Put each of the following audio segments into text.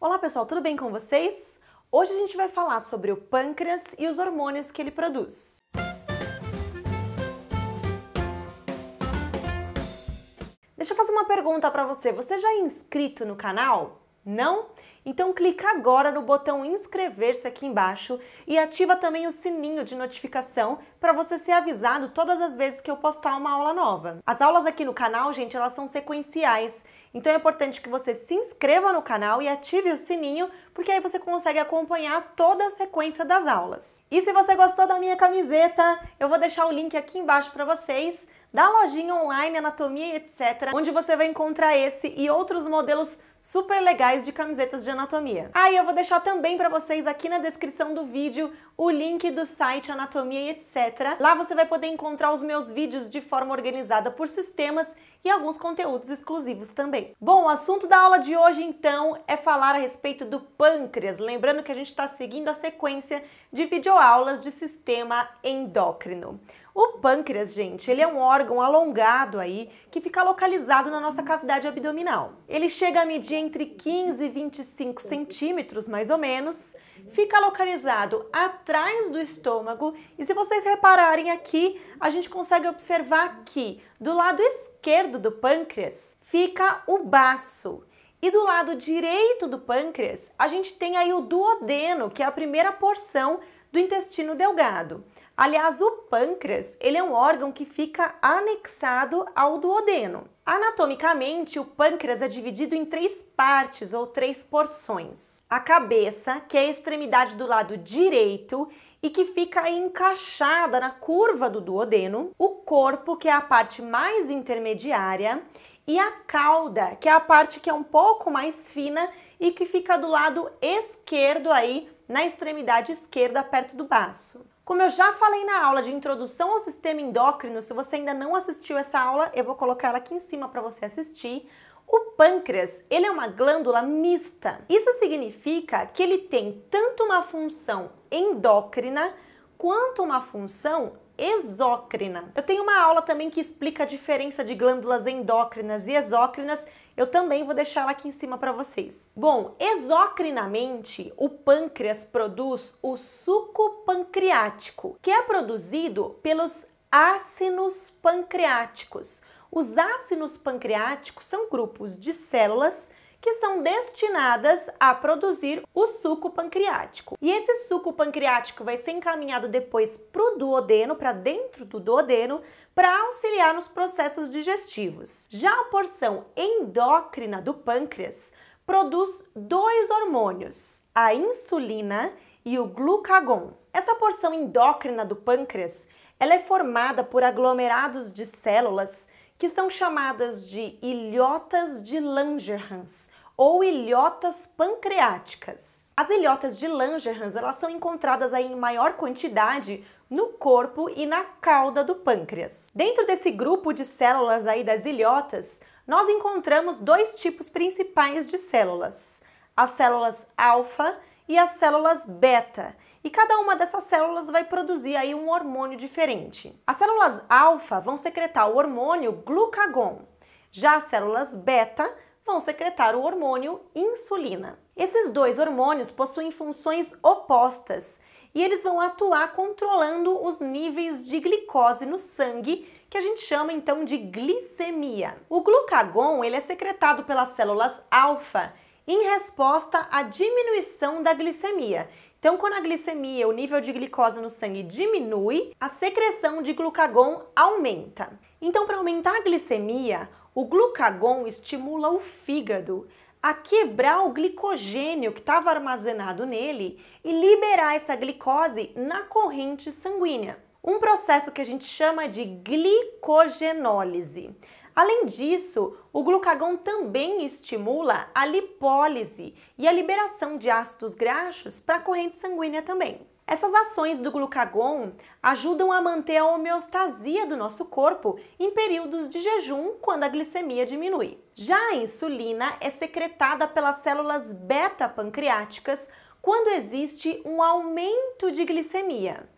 Olá pessoal, tudo bem com vocês? Hoje a gente vai falar sobre o pâncreas e os hormônios que ele produz. Deixa eu fazer uma pergunta para você. Você já é inscrito no canal? Não? Então clica agora no botão inscrever-se aqui embaixo e ativa também o sininho de notificação para você ser avisado todas as vezes que eu postar uma aula nova. As aulas aqui no canal, gente, elas são sequenciais, então é importante que você se inscreva no canal e ative o sininho, porque aí você consegue acompanhar toda a sequência das aulas. E se você gostou da minha camiseta, eu vou deixar o link aqui embaixo para vocês da lojinha online Anatomia etc, onde você vai encontrar esse e outros modelos super legais de camisetas de anatomia. Aí ah, eu vou deixar também para vocês aqui na descrição do vídeo o link do site Anatomia etc. Lá você vai poder encontrar os meus vídeos de forma organizada por sistemas e alguns conteúdos exclusivos também. Bom, o assunto da aula de hoje então é falar a respeito do pâncreas, lembrando que a gente está seguindo a sequência de videoaulas de sistema endócrino. O pâncreas, gente, ele é um órgão alongado aí que fica localizado na nossa cavidade abdominal. Ele chega a medir entre 15 e 25 centímetros, mais ou menos, fica localizado atrás do estômago e se vocês repararem aqui, a gente consegue observar que do lado esquerdo do pâncreas fica o baço. E do lado direito do pâncreas, a gente tem aí o duodeno, que é a primeira porção do intestino delgado. Aliás, o pâncreas, ele é um órgão que fica anexado ao duodeno. Anatomicamente, o pâncreas é dividido em três partes ou três porções. A cabeça, que é a extremidade do lado direito e que fica encaixada na curva do duodeno, o corpo, que é a parte mais intermediária, e a cauda, que é a parte que é um pouco mais fina e que fica do lado esquerdo aí, na extremidade esquerda, perto do baço. Como eu já falei na aula de introdução ao sistema endócrino, se você ainda não assistiu essa aula, eu vou colocar ela aqui em cima para você assistir. O pâncreas, ele é uma glândula mista. Isso significa que ele tem tanto uma função endócrina quanto uma função exócrina. Eu tenho uma aula também que explica a diferença de glândulas endócrinas e exócrinas. Eu também vou deixar ela aqui em cima para vocês. Bom, exocrinamente, o pâncreas produz o suco pancreático, que é produzido pelos ácinos pancreáticos. Os ácinos pancreáticos são grupos de células que são destinadas a produzir o suco pancreático. E esse suco pancreático vai ser encaminhado depois para o duodeno, para dentro do duodeno, para auxiliar nos processos digestivos. Já a porção endócrina do pâncreas produz dois hormônios, a insulina e o glucagon. Essa porção endócrina do pâncreas ela é formada por aglomerados de células que são chamadas de ilhotas de Langerhans ou ilhotas pancreáticas. As ilhotas de Langerhans, elas são encontradas aí em maior quantidade no corpo e na cauda do pâncreas. Dentro desse grupo de células aí das ilhotas, nós encontramos dois tipos principais de células: as células alfa e as células beta. E cada uma dessas células vai produzir aí um hormônio diferente. As células alfa vão secretar o hormônio glucagon. Já as células beta vão secretar o hormônio insulina. Esses dois hormônios possuem funções opostas e eles vão atuar controlando os níveis de glicose no sangue, que a gente chama então de glicemia. O glucagon ele é secretado pelas células alfa em resposta à diminuição da glicemia. Então, quando a glicemia, o nível de glicose no sangue diminui, a secreção de glucagon aumenta. Então, para aumentar a glicemia, o glucagon estimula o fígado a quebrar o glicogênio que estava armazenado nele e liberar essa glicose na corrente sanguínea. Um processo que a gente chama de glicogenólise. Além disso, o glucagon também estimula a lipólise e a liberação de ácidos graxos para a corrente sanguínea também. Essas ações do glucagon ajudam a manter a homeostasia do nosso corpo em períodos de jejum, quando a glicemia diminui. Já a insulina é secretada pelas células beta-pancreáticas quando existe um aumento de glicemia.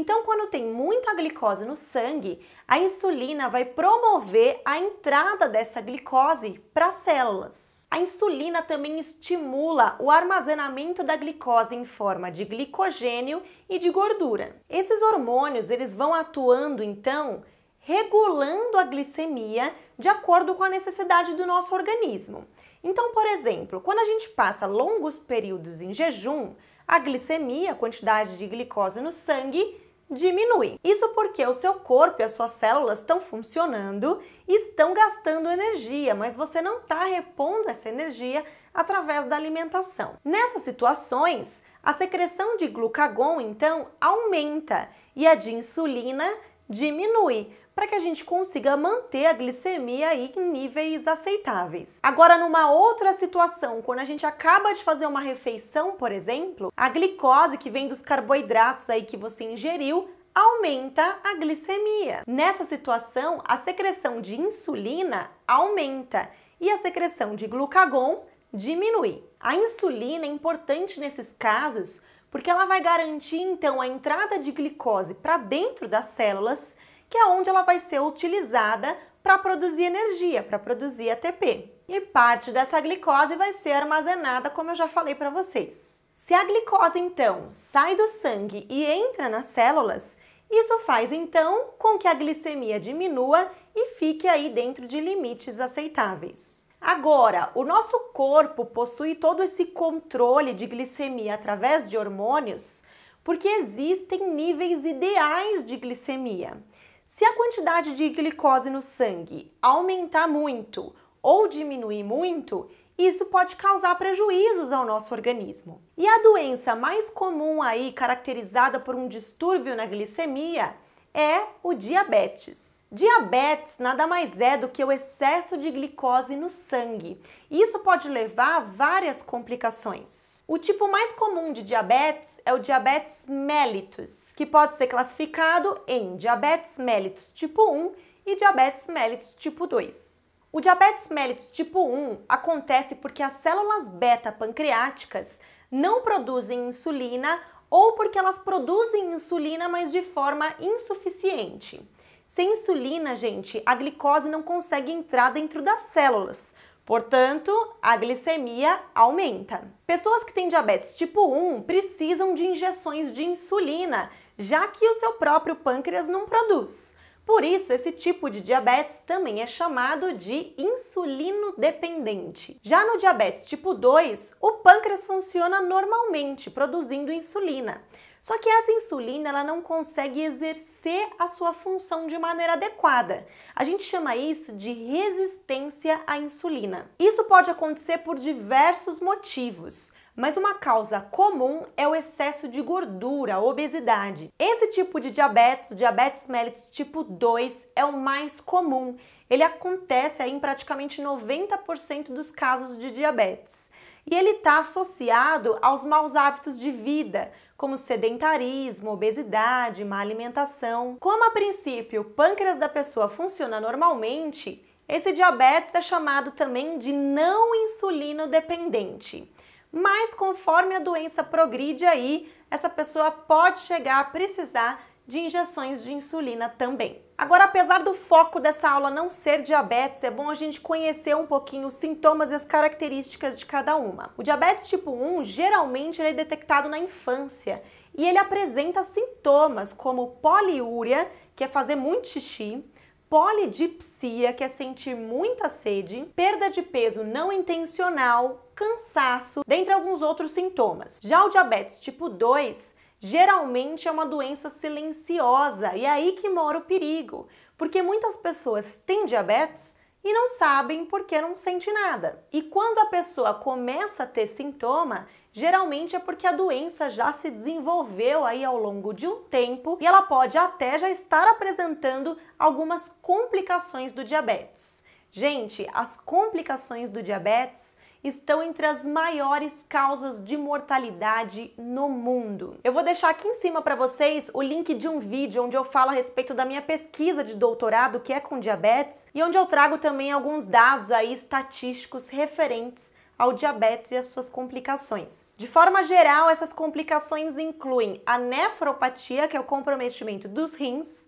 Então, quando tem muita glicose no sangue, a insulina vai promover a entrada dessa glicose para as células. A insulina também estimula o armazenamento da glicose em forma de glicogênio e de gordura. Esses hormônios, eles vão atuando então regulando a glicemia de acordo com a necessidade do nosso organismo. Então, por exemplo, quando a gente passa longos períodos em jejum, a glicemia, a quantidade de glicose no sangue, diminui. Isso porque o seu corpo e as suas células estão funcionando e estão gastando energia, mas você não está repondo essa energia através da alimentação. Nessas situações, a secreção de glucagon então aumenta e a de insulina diminui, para que a gente consiga manter a glicemia aí em níveis aceitáveis. Agora, numa outra situação, quando a gente acaba de fazer uma refeição, por exemplo, a glicose que vem dos carboidratos aí que você ingeriu aumenta a glicemia. Nessa situação, a secreção de insulina aumenta e a secreção de glucagon diminui. A insulina é importante nesses casos porque ela vai garantir então a entrada de glicose para dentro das células que é onde ela vai ser utilizada para produzir energia, para produzir ATP. E parte dessa glicose vai ser armazenada, como eu já falei para vocês. Se a glicose então sai do sangue e entra nas células, isso faz então com que a glicemia diminua e fique aí dentro de limites aceitáveis. Agora, o nosso corpo possui todo esse controle de glicemia através de hormônios, porque existem níveis ideais de glicemia. Se a quantidade de glicose no sangue aumentar muito ou diminuir muito, isso pode causar prejuízos ao nosso organismo. E a doença mais comum aí, caracterizada por um distúrbio na glicemia, é o diabetes. Diabetes nada mais é do que o excesso de glicose no sangue. Isso pode levar a várias complicações. O tipo mais comum de diabetes é o diabetes mellitus, que pode ser classificado em diabetes mellitus tipo 1 e diabetes mellitus tipo 2. O diabetes mellitus tipo 1 acontece porque as células beta pancreáticas não produzem insulina ou porque elas produzem insulina, mas de forma insuficiente. Sem insulina, gente, a glicose não consegue entrar dentro das células. Portanto, a glicemia aumenta. Pessoas que têm diabetes tipo 1 precisam de injeções de insulina, já que o seu próprio pâncreas não produz. Por isso, esse tipo de diabetes também é chamado de insulino dependente. Já no diabetes tipo 2, o pâncreas funciona normalmente, produzindo insulina. Só que essa insulina ela não consegue exercer a sua função de maneira adequada. A gente chama isso de resistência à insulina. Isso pode acontecer por diversos motivos. Mas uma causa comum é o excesso de gordura, obesidade. Esse tipo de diabetes, o diabetes mellitus tipo 2, é o mais comum. Ele acontece em praticamente 90% dos casos de diabetes. E ele está associado aos maus hábitos de vida, como sedentarismo, obesidade, má alimentação. Como a princípio o pâncreas da pessoa funciona normalmente, esse diabetes é chamado também de não insulino dependente mas conforme a doença progride aí, essa pessoa pode chegar a precisar de injeções de insulina também. Agora, apesar do foco dessa aula não ser diabetes, é bom a gente conhecer um pouquinho os sintomas e as características de cada uma. O diabetes tipo 1 geralmente é detectado na infância e ele apresenta sintomas como poliúria, que é fazer muito xixi, polidipsia, que é sentir muita sede, perda de peso não intencional, cansaço, dentre alguns outros sintomas. Já o diabetes tipo 2 geralmente é uma doença silenciosa e é aí que mora o perigo, porque muitas pessoas têm diabetes e não sabem porque não sente nada. E quando a pessoa começa a ter sintoma, geralmente é porque a doença já se desenvolveu aí ao longo de um tempo e ela pode até já estar apresentando algumas complicações do diabetes. Gente, as complicações do diabetes estão entre as maiores causas de mortalidade no mundo. Eu vou deixar aqui em cima para vocês o link de um vídeo onde eu falo a respeito da minha pesquisa de doutorado que é com diabetes e onde eu trago também alguns dados aí estatísticos referentes ao diabetes e as suas complicações. De forma geral, essas complicações incluem a nefropatia, que é o comprometimento dos rins,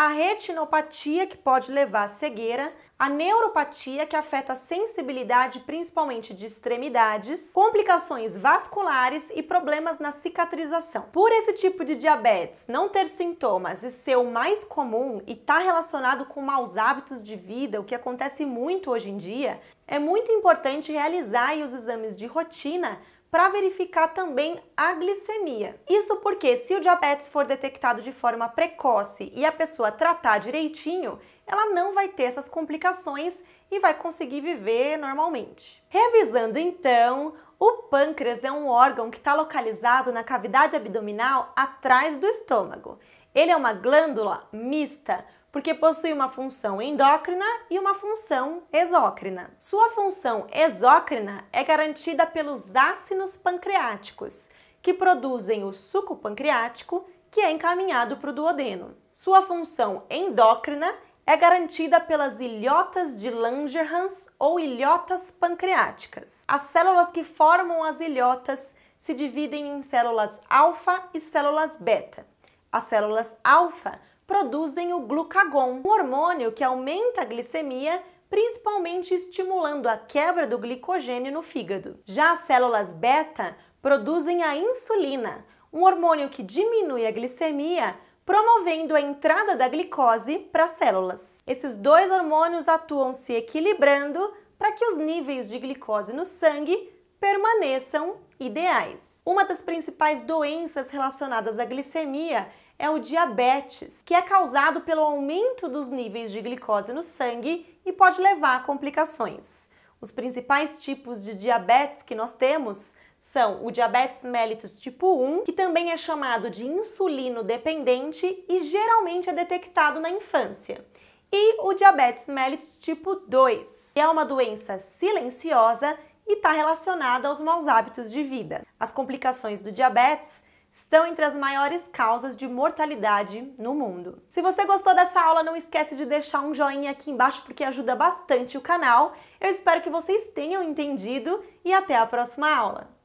a retinopatia, que pode levar à cegueira, a neuropatia, que afeta a sensibilidade principalmente de extremidades, complicações vasculares e problemas na cicatrização. Por esse tipo de diabetes não ter sintomas e ser o mais comum e estar tá relacionado com maus hábitos de vida, o que acontece muito hoje em dia, é muito importante realizar os exames de rotina para verificar também a glicemia. Isso porque se o diabetes for detectado de forma precoce e a pessoa tratar direitinho, ela não vai ter essas complicações e vai conseguir viver normalmente. Revisando então, o pâncreas é um órgão que está localizado na cavidade abdominal atrás do estômago. Ele é uma glândula mista porque possui uma função endócrina e uma função exócrina. Sua função exócrina é garantida pelos ácinos pancreáticos, que produzem o suco pancreático, que é encaminhado para o duodeno. Sua função endócrina é garantida pelas ilhotas de Langerhans ou ilhotas pancreáticas. As células que formam as ilhotas se dividem em células alfa e células beta. As células alfa produzem o glucagon, um hormônio que aumenta a glicemia principalmente estimulando a quebra do glicogênio no fígado. Já as células beta produzem a insulina, um hormônio que diminui a glicemia, promovendo a entrada da glicose para as células. Esses dois hormônios atuam se equilibrando para que os níveis de glicose no sangue permaneçam ideais. Uma das principais doenças relacionadas à glicemia é o diabetes, que é causado pelo aumento dos níveis de glicose no sangue e pode levar a complicações. Os principais tipos de diabetes que nós temos são o diabetes mellitus tipo 1, que também é chamado de insulino dependente e geralmente é detectado na infância, e o diabetes mellitus tipo 2, que é uma doença silenciosa e está relacionada aos maus hábitos de vida. As complicações do diabetes estão entre as maiores causas de mortalidade no mundo. Se você gostou dessa aula, não esquece de deixar um joinha aqui embaixo porque ajuda bastante o canal. Eu espero que vocês tenham entendido e até a próxima aula.